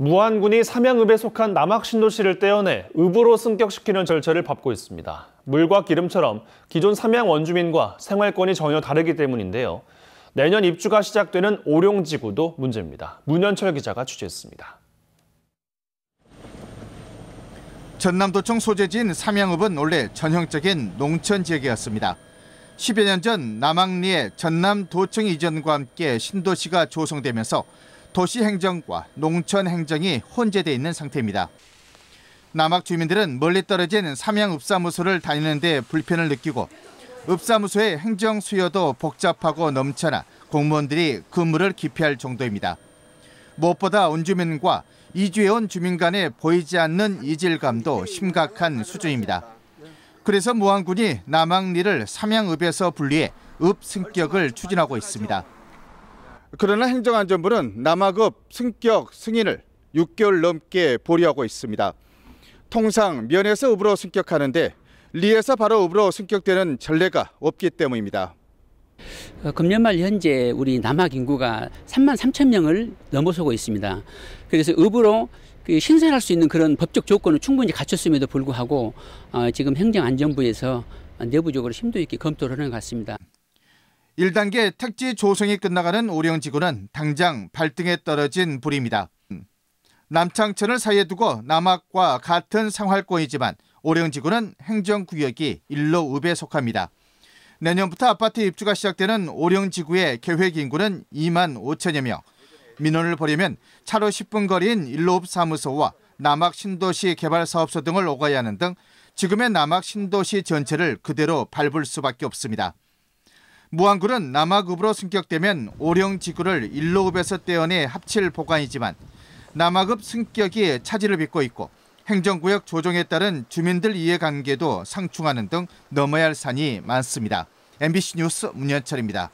무안군이 삼양읍에 속한 남학신도시를 떼어내 읍으로 승격시키는 절차를 밟고 있습니다. 물과 기름처럼 기존 삼양 원주민과 생활권이 전혀 다르기 때문인데요. 내년 입주가 시작되는 오룡지구도 문제입니다. 문현철 기자가 취재했습니다. 전남도청 소재지인 삼양읍은 원래 전형적인 농촌 지역이었습니다. 10여 년 전 남학리의 전남도청 이전과 함께 신도시가 조성되면서 도시 행정과 농촌 행정이 혼재돼 있는 상태입니다. 남학 주민들은 멀리 떨어진 삼양 읍사무소를 다니는데 불편을 느끼고 읍사무소의 행정 수요도 복잡하고 넘쳐나 공무원들이 근무를 기피할 정도입니다. 무엇보다 온주민과 이주해온 주민 간에 보이지 않는 이질감도 심각한 수준입니다. 그래서 무안군이 남항리를 삼양읍에서 분리해 읍 승격을 추진하고 있습니다. 그러나 행정안전부는 남아급 승격 승인을 6개월 넘게 보류하고 있습니다. 통상 면에서 읍으로 승격하는데 리에서 바로 읍으로 승격되는 전례가 없기 때문입니다. 어, 금년 말 현재 우리 남학 인구가 3만 3천 명을 넘어서고 있습니다. 그래서 읍으로 그 신설할 수 있는 그런 법적 조건을 충분히 갖췄음에도 불구하고 어, 지금 행정안전부에서 내부적으로 심도 있게 검토를 하는 것 같습니다. 1단계 택지 조성이 끝나가는 오령지구는 당장 발등에 떨어진 불입니다. 남창천을 사이에 두고 남학과 같은 생활권이지만 오령지구는 행정구역이 일로 읍에 속합니다. 내년부터 아파트 입주가 시작되는 오령지구의 계획 인구는 2만 5천여 명. 민원을 보려면 차로 10분 거리인 일로읍 사무소와 남학 신도시 개발 사업소 등을 오가야 하는 등 지금의 남학 신도시 전체를 그대로 밟을 수밖에 없습니다. 무안굴은 남아급으로 승격되면 오령 지구를 일로읍에서 떼어내 합칠 보관이지만 남아급 승격이 차질을 빚고 있고 행정구역 조정에 따른 주민들 이해관계도 상충하는 등 넘어야 할 산이 많습니다. MBC 뉴스 문현철입니다.